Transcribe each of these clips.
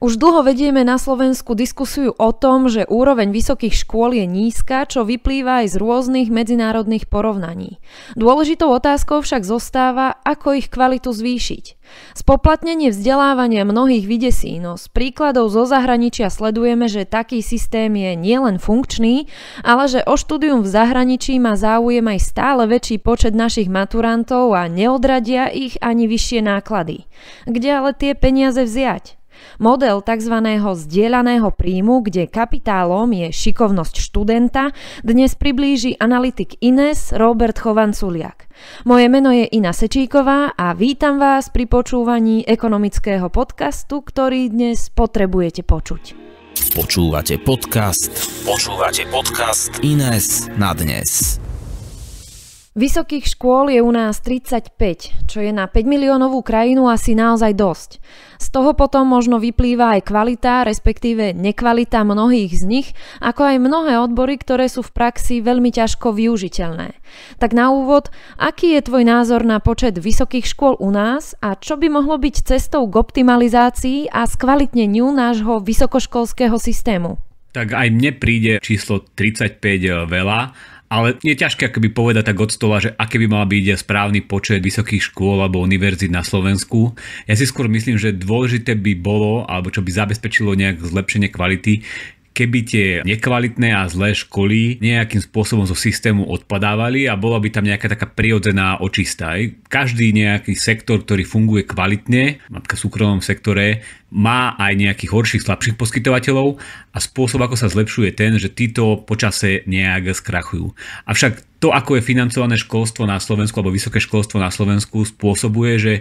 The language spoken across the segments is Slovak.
Už dlho vedieme na Slovensku diskusiu o tom, že úroveň vysokých škôl je nízka, čo vyplýva aj z rôznych medzinárodných porovnaní. Dôležitou otázkou však zostáva, ako ich kvalitu zvýšiť. Spoplatnenie vzdelávania mnohých vydesí, no z príkladov zo zahraničia sledujeme, že taký systém je nielen funkčný, ale že o štúdium v zahraničí má záujem aj stále väčší počet našich maturantov a neodradia ich ani vyššie náklady. Kde ale tie peniaze vziať? Model tzv. zdieľaného príjmu, kde kapitálom je šikovnosť študenta, dnes priblíži analytik Ines Robert Chovanculiak. Moje meno je Ina Sečíková a vítam vás pri počúvaní ekonomického podcastu, ktorý dnes potrebujete počuť. Počúvate podcast. Počúvate podcast Ines na dnes. Vysokých škôl je u nás 35, čo je na 5 miliónovú krajinu asi naozaj dosť. Z toho potom možno vyplýva aj kvalita, respektíve nekvalita mnohých z nich, ako aj mnohé odbory, ktoré sú v praxi veľmi ťažko využiteľné. Tak na úvod, aký je tvoj názor na počet vysokých škôl u nás a čo by mohlo byť cestou k optimalizácii a skvalitneniu nášho vysokoškolského systému? Tak aj mne príde číslo 35 veľa, ale je ťažké akoby povedať tak od stola, že aký by mal byť správny počet vysokých škôl alebo univerzít na Slovensku. Ja si skôr myslím, že dôležité by bolo, alebo čo by zabezpečilo nejak zlepšenie kvality, keby tie nekvalitné a zlé školy nejakým spôsobom zo systému odpadávali a bola by tam nejaká taká prirodzená očista. Aj každý nejaký sektor, ktorý funguje kvalitne, napríklad v súkromnom sektore, má aj nejakých horších, slabších poskytovateľov a spôsob, ako sa zlepšuje ten, že títo počase nejak skrachujú. Avšak to, ako je financované školstvo na Slovensku alebo vysoké školstvo na Slovensku spôsobuje, že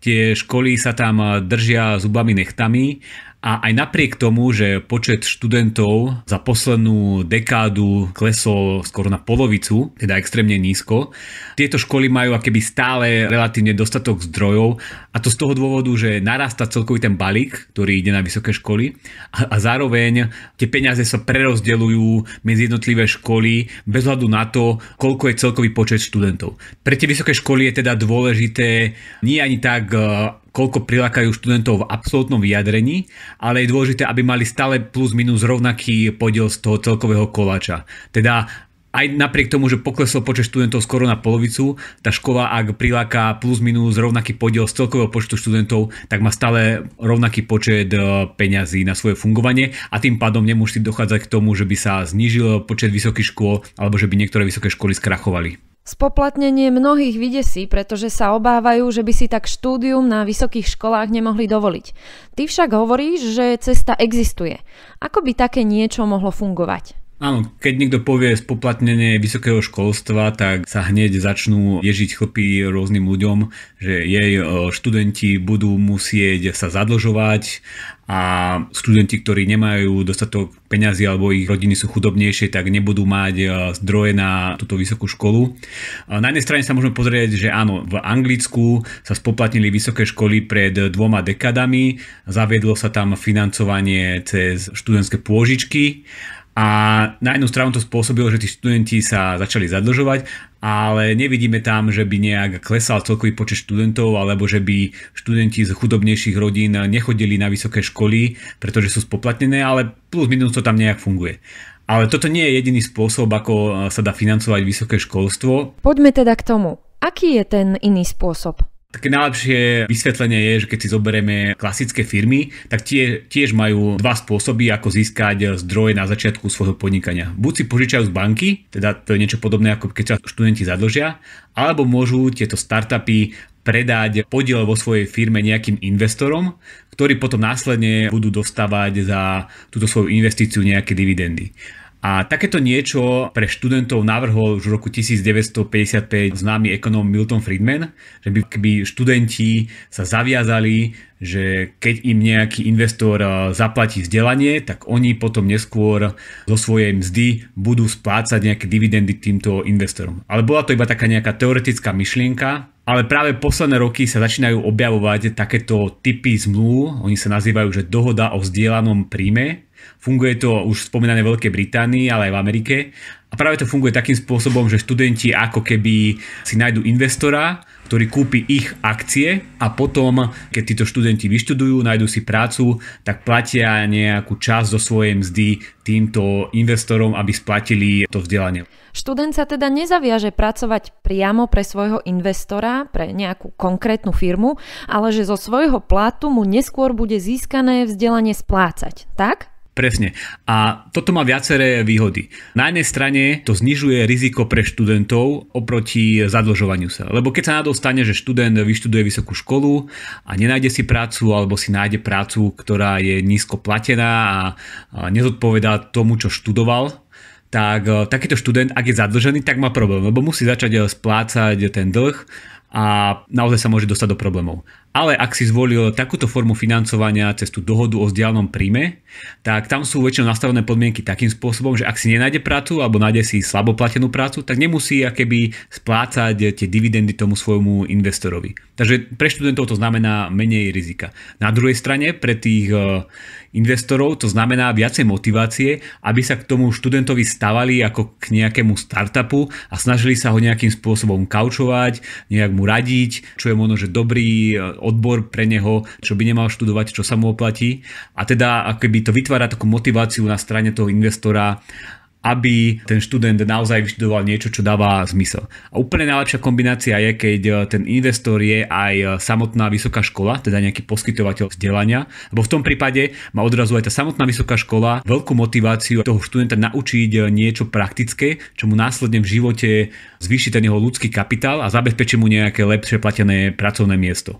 tie školy sa tam držia zubami nechtami a aj napriek tomu, že počet študentov za poslednú dekádu klesol skoro na polovicu, teda extrémne nízko, tieto školy majú akéby stále relatívne dostatok zdrojov a to z toho dôvodu, že narastá celkový ten balík, ktorý ide na vysoké školy a, a zároveň tie peniaze sa prerozdeľujú medzi jednotlivé školy bez hľadu na to, koľko je celkový počet študentov. Pre tie vysoké školy je teda dôležité nie ani tak koľko prilákajú študentov v absolútnom vyjadrení, ale je dôležité, aby mali stále plus minus rovnaký podiel z toho celkového koláča. Teda aj napriek tomu, že poklesol počet študentov skoro na polovicu, tá škola, ak priláka plus minus rovnaký podiel z celkového počtu študentov, tak má stále rovnaký počet e, peňazí na svoje fungovanie a tým pádom nemusí dochádzať k tomu, že by sa znížil počet vysokých škôl alebo že by niektoré vysoké školy skrachovali. Spoplatnenie mnohých vydesí, pretože sa obávajú, že by si tak štúdium na vysokých školách nemohli dovoliť. Ty však hovoríš, že cesta existuje. Ako by také niečo mohlo fungovať? Áno, keď niekto povie spoplatnenie vysokého školstva, tak sa hneď začnú ježiť chlpy rôznym ľuďom, že jej e, študenti budú musieť sa zadlžovať a študenti, ktorí nemajú dostatok peňazí alebo ich rodiny sú chudobnejšie, tak nebudú mať e, zdroje na túto vysokú školu. Na jednej strane sa môžeme pozrieť, že áno, v Anglicku sa spoplatnili vysoké školy pred dvoma dekadami, zaviedlo sa tam financovanie cez študentské pôžičky a na jednu stranu to spôsobilo, že tí študenti sa začali zadlžovať, ale nevidíme tam, že by nejak klesal celkový počet študentov, alebo že by študenti z chudobnejších rodín nechodili na vysoké školy, pretože sú spoplatnené, ale plus minus to tam nejak funguje. Ale toto nie je jediný spôsob, ako e, sa dá financovať vysoké školstvo. Poďme teda k tomu. Aký je ten iný spôsob? Také najlepšie vysvetlenie je, že keď si zoberieme klasické firmy, tak tie tiež majú dva spôsoby, ako získať zdroje na začiatku svojho podnikania. Buď si požičajú z banky, teda to je niečo podobné, ako keď sa študenti zadlžia, alebo môžu tieto startupy predať podiel vo svojej firme nejakým investorom, ktorí potom následne budú dostávať za túto svoju investíciu nejaké dividendy. A takéto niečo pre študentov navrhol už v roku 1955 známy ekonóm Milton Friedman, že by keby študenti sa zaviazali, že keď im nejaký investor zaplatí vzdelanie, tak oni potom neskôr zo svojej mzdy budú splácať nejaké dividendy týmto investorom. Ale bola to iba taká nejaká teoretická myšlienka, ale práve posledné roky sa začínajú objavovať takéto typy zmluv, oni sa nazývajú, že dohoda o vzdielanom príjme, Funguje to už spomínané Veľkej Británii, ale aj v Amerike. A práve to funguje takým spôsobom, že študenti ako keby si nájdu investora, ktorý kúpi ich akcie a potom, keď títo študenti vyštudujú, nájdu si prácu, tak platia nejakú časť zo svojej mzdy týmto investorom, aby splatili to vzdelanie. Študent sa teda nezaviaže pracovať priamo pre svojho investora, pre nejakú konkrétnu firmu, ale že zo svojho platu mu neskôr bude získané vzdelanie splácať, tak? Presne. A toto má viaceré výhody. Na jednej strane to znižuje riziko pre študentov oproti zadlžovaniu sa. Lebo keď sa nádou stane, že študent vyštuduje vysokú školu a nenájde si prácu alebo si nájde prácu, ktorá je nízko platená a nezodpovedá tomu, čo študoval, tak e, takýto študent, ak je zadlžený, tak má problém, lebo musí začať e, splácať ten dlh a naozaj sa môže dostať do problémov. Ale ak si zvolil takúto formu financovania cez tú dohodu o vzdialnom príjme, tak tam sú väčšinou nastavené podmienky takým spôsobom, že ak si nenájde prácu alebo nájde si slaboplatenú prácu, tak nemusí akéby splácať tie dividendy tomu svojmu investorovi. Takže pre študentov to znamená menej rizika. Na druhej strane pre tých e, investorov to znamená viacej motivácie, aby sa k tomu študentovi stavali ako k nejakému startupu a snažili sa ho nejakým spôsobom kaučovať, nejak mu radiť, čo je možno, že dobrý e, odbor pre neho, čo by nemal študovať, čo sa mu oplatí. A teda akoby to vytvára takú motiváciu na strane toho investora aby ten študent naozaj vyštudoval niečo, čo dáva zmysel. A úplne najlepšia kombinácia je, keď eh, ten investor je aj eh, samotná vysoká škola, teda nejaký poskytovateľ vzdelania, lebo v tom prípade má odrazu aj tá samotná vysoká škola veľkú motiváciu toho študenta naučiť eh, niečo praktické, čo mu následne v živote zvýši ten jeho ľudský kapitál a zabezpečí mu nejaké lepšie platené pracovné miesto.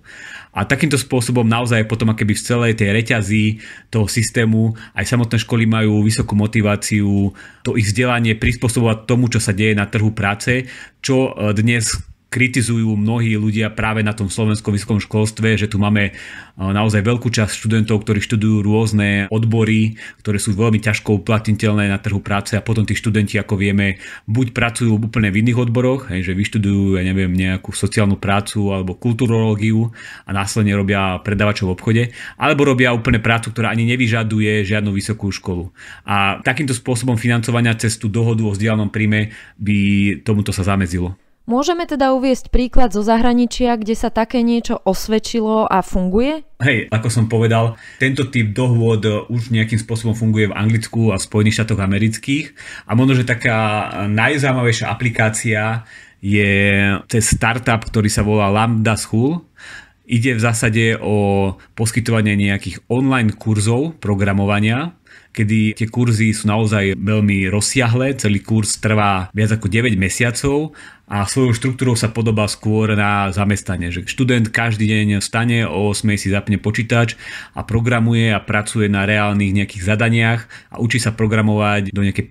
A takýmto spôsobom naozaj potom keby v celej tej reťazi toho systému aj samotné školy majú vysokú motiváciu to ich vzdelanie prispôsobovať tomu, čo sa deje na trhu práce, čo eh, dnes kritizujú mnohí ľudia práve na tom slovenskom vysokom školstve, že tu máme eh, naozaj veľkú časť študentov, ktorí študujú rôzne odbory, ktoré sú veľmi ťažko uplatniteľné na trhu práce a potom tí študenti, ako vieme, buď pracujú úplne v iných odboroch, že vyštudujú, ja neviem, nejakú sociálnu prácu alebo kulturológiu a následne robia predavačov v obchode, alebo robia úplne prácu, ktorá ani nevyžaduje žiadnu vysokú školu. A takýmto spôsobom financovania cez tú dohodu o vzdialenom príjme by tomuto sa zamezilo. Môžeme teda uviesť príklad zo zahraničia, kde sa také niečo osvedčilo a funguje? Hej, ako som povedal, tento typ dohôd e, už nejakým spôsobom funguje v Anglicku a v Spojených štátoch amerických a možno, že taká najzaujímavejšia aplikácia je ten startup, ktorý sa volá Lambda School. Ide v zásade o poskytovanie nejakých online kurzov programovania, kedy tie kurzy sú naozaj veľmi rozsiahle, celý kurz trvá viac ako 9 mesiacov a svojou štruktúrou sa podobá skôr na zamestanie, že študent každý deň vstane, o 8 si zapne počítač a programuje a pracuje na reálnych nejakých zadaniach a učí sa programovať do nejakej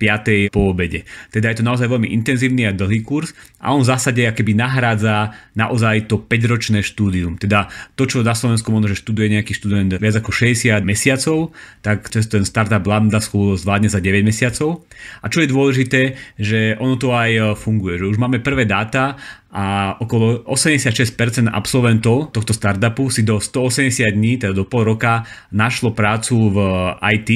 5. po obede. Teda je to naozaj veľmi intenzívny a dlhý kurz a on v zásade akéby nahrádza naozaj to 5-ročné štúdium. Teda to, čo na Slovensku možno, že študuje nejaký študent viac ako 60 mesiacov, tak cez ten start tá Blanda School zvládne za 9 mesiacov. A čo je dôležité, že ono to aj e, funguje, že už máme prvé dáta a okolo 86% absolventov tohto startupu si do 180 dní, teda do pol roka, našlo prácu v e, IT,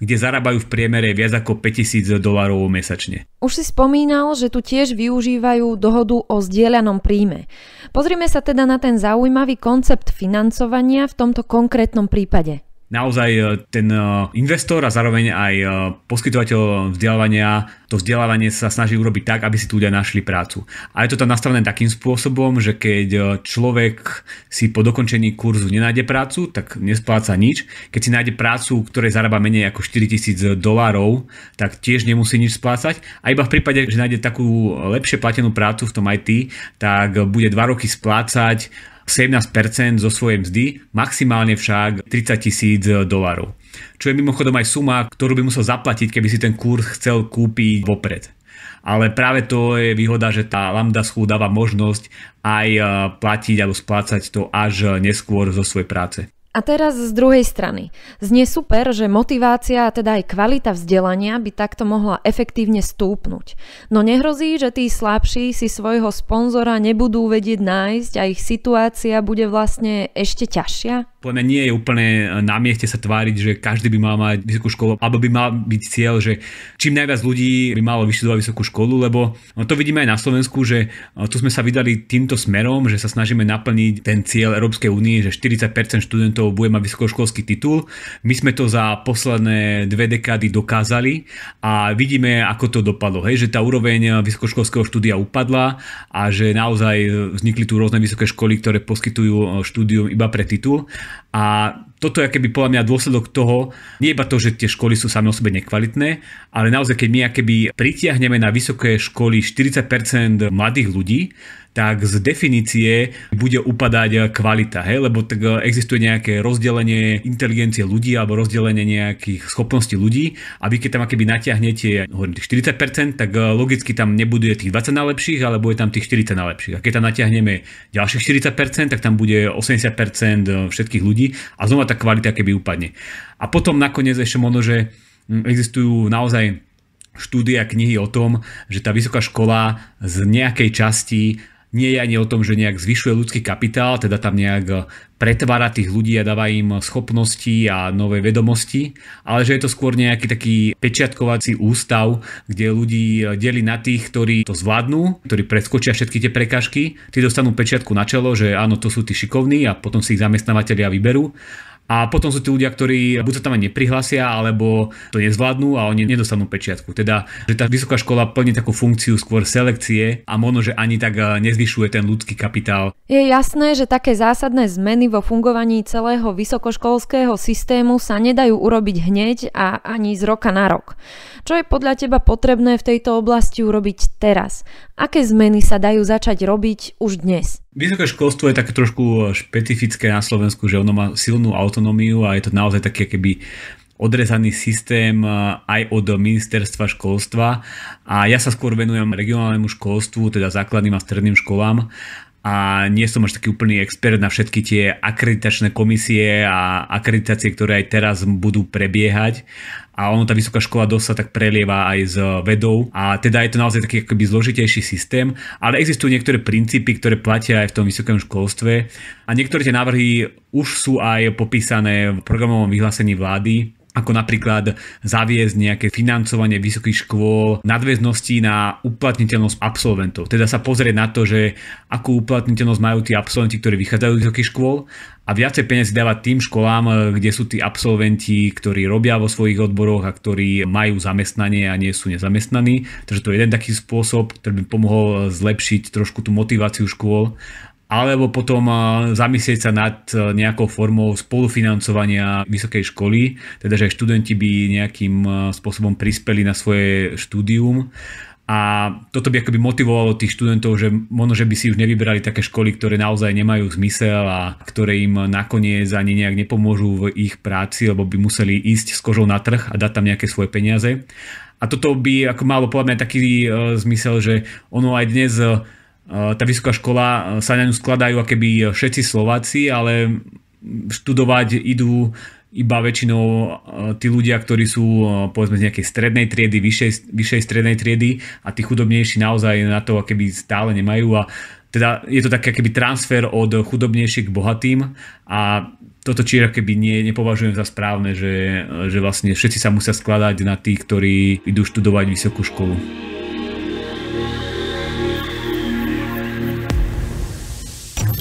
kde zarábajú v priemere viac ako 5000 dolárov mesačne. Už si spomínal, že tu tiež využívajú dohodu o zdieľanom príjme. Pozrime sa teda na ten zaujímavý koncept financovania v tomto konkrétnom prípade naozaj e, ten e, investor a zároveň aj e, poskytovateľ vzdelávania, to vzdelávanie sa snaží urobiť tak, aby si tu ľudia našli prácu. A je to tam nastavené takým spôsobom, že keď človek si po dokončení kurzu nenájde prácu, tak nespláca nič. Keď si nájde prácu, ktorej zarába menej ako 4000 dolárov, tak tiež nemusí nič splácať. A iba v prípade, že nájde takú lepšie platenú prácu v tom IT, tak bude 2 roky splácať 17% zo svojej mzdy, maximálne však 30 tisíc dolarov. Čo je mimochodom aj suma, ktorú by musel zaplatiť, keby si ten kurz chcel kúpiť vopred. Ale práve to je výhoda, že tá Lambda School dáva možnosť aj eh, platiť alebo splácať to až neskôr zo svojej práce. A teraz z druhej strany. Znie super, že motivácia a teda aj kvalita vzdelania by takto mohla efektívne stúpnuť. No nehrozí, že tí slabší si svojho sponzora nebudú vedieť nájsť a ich situácia bude vlastne ešte ťažšia? Podľa mňa nie je úplne e, na mieste sa tváriť, že každý by mal mať vysokú školu, alebo by mal byť cieľ, že čím najviac ľudí by malo vyštudovať vysokú školu, lebo no, to vidíme aj na Slovensku, že e, tu sme sa vydali týmto smerom, že sa snažíme naplniť ten cieľ Európskej únie, že 40% študentov to bude mať vysokoškolský titul. My sme to za posledné dve dekády dokázali a vidíme, ako to dopadlo. Hej, že tá úroveň vysokoškolského štúdia upadla a že naozaj vznikli tu rôzne vysoké školy, ktoré poskytujú e, štúdium iba pre titul. A toto je keby podľa mňa dôsledok toho, nie iba to, že tie školy sú same o sebe nekvalitné, ale naozaj keď my keby pritiahneme na vysoké školy 40% mladých ľudí, tak z definície bude upadať kvalita, hej? lebo tak existuje nejaké rozdelenie inteligencie ľudí alebo rozdelenie nejakých schopností ľudí a vy keď tam akéby natiahnete hovorím, tých 40%, tak eh, logicky tam nebude tých 20 najlepších, ale bude tam tých 40 najlepších. A keď tam natiahneme ďalších 40%, tak tam bude 80% eh, všetkých ľudí a znova tá kvalita keby upadne. A potom nakoniec ešte možno, že hm, existujú naozaj štúdia knihy o tom, že tá vysoká škola z nejakej časti nie je ani o tom, že nejak zvyšuje ľudský kapitál, teda tam nejak e, pretvára tých ľudí a dáva im schopnosti a nové vedomosti, ale že je to skôr nejaký taký pečiatkovací ústav, kde ľudí e, delí na tých, ktorí to zvládnu, ktorí preskočia všetky tie prekažky, tí dostanú pečiatku na čelo, že áno, to sú tí šikovní a potom si ich zamestnávateľia vyberú a potom sú tí ľudia, ktorí buď sa tam aj neprihlasia, alebo to nezvládnu a oni nedostanú pečiatku. Teda, že tá vysoká škola plní takú funkciu skôr selekcie a možno, že ani tak e, nezvyšuje ten ľudský kapitál. Je jasné, že také zásadné zmeny vo fungovaní celého vysokoškolského systému sa nedajú urobiť hneď a ani z roka na rok. Čo je podľa teba potrebné v tejto oblasti urobiť teraz? Aké zmeny sa dajú začať robiť už dnes? Vysoké školstvo je také trošku eh, špecifické na Slovensku, že ono má silnú autonómiu a je to naozaj taký keby odrezaný systém eh, aj od ministerstva školstva a ja sa skôr venujem regionálnemu školstvu, teda základným a stredným školám a nie som až taký úplný expert na všetky tie akreditačné komisie a akreditácie, ktoré aj teraz budú prebiehať a ono tá vysoká škola dosť sa tak prelieva aj s vedou a teda je to naozaj taký akoby zložitejší systém, ale existujú niektoré princípy, ktoré platia aj v tom vysokom školstve a niektoré tie návrhy už sú aj popísané v programovom vyhlásení vlády ako napríklad zaviesť nejaké financovanie vysokých škôl, nadväznosti na uplatniteľnosť absolventov. Teda sa pozrieť na to, že akú uplatniteľnosť majú tí absolventi, ktorí vychádzajú z vysokých škôl a viacej peniazy dávať tým školám, kde sú tí absolventi, ktorí robia vo svojich odboroch a ktorí majú zamestnanie a nie sú nezamestnaní. Takže to je jeden taký spôsob, ktorý by pomohol zlepšiť trošku tú motiváciu škôl alebo potom zamyslieť sa nad e, nejakou formou spolufinancovania vysokej školy, teda že študenti by nejakým e, spôsobom prispeli na svoje štúdium a toto by akoby motivovalo tých študentov, že možno, že by si už nevybrali také školy, ktoré naozaj nemajú zmysel a ktoré im nakoniec ani nejak nepomôžu v ich práci, lebo by museli ísť s kožou na trh a dať tam nejaké svoje peniaze. A toto by ako malo povedať taký e, zmysel, že ono aj dnes Eh, tá vysoká škola, eh, sa na ňu skladajú akéby eh, všetci Slováci, ale študovať idú iba väčšinou tí ľudia, ktorí sú povedzme z nejakej strednej triedy, vyššej, vyššej strednej triedy a tí chudobnejší naozaj na to keby stále nemajú a teda je to taký keby transfer od chudobnejších k bohatým a toto čiže keby nie, nepovažujem za správne, že, že vlastne všetci sa musia skladať na tých, ktorí idú študovať vysokú školu.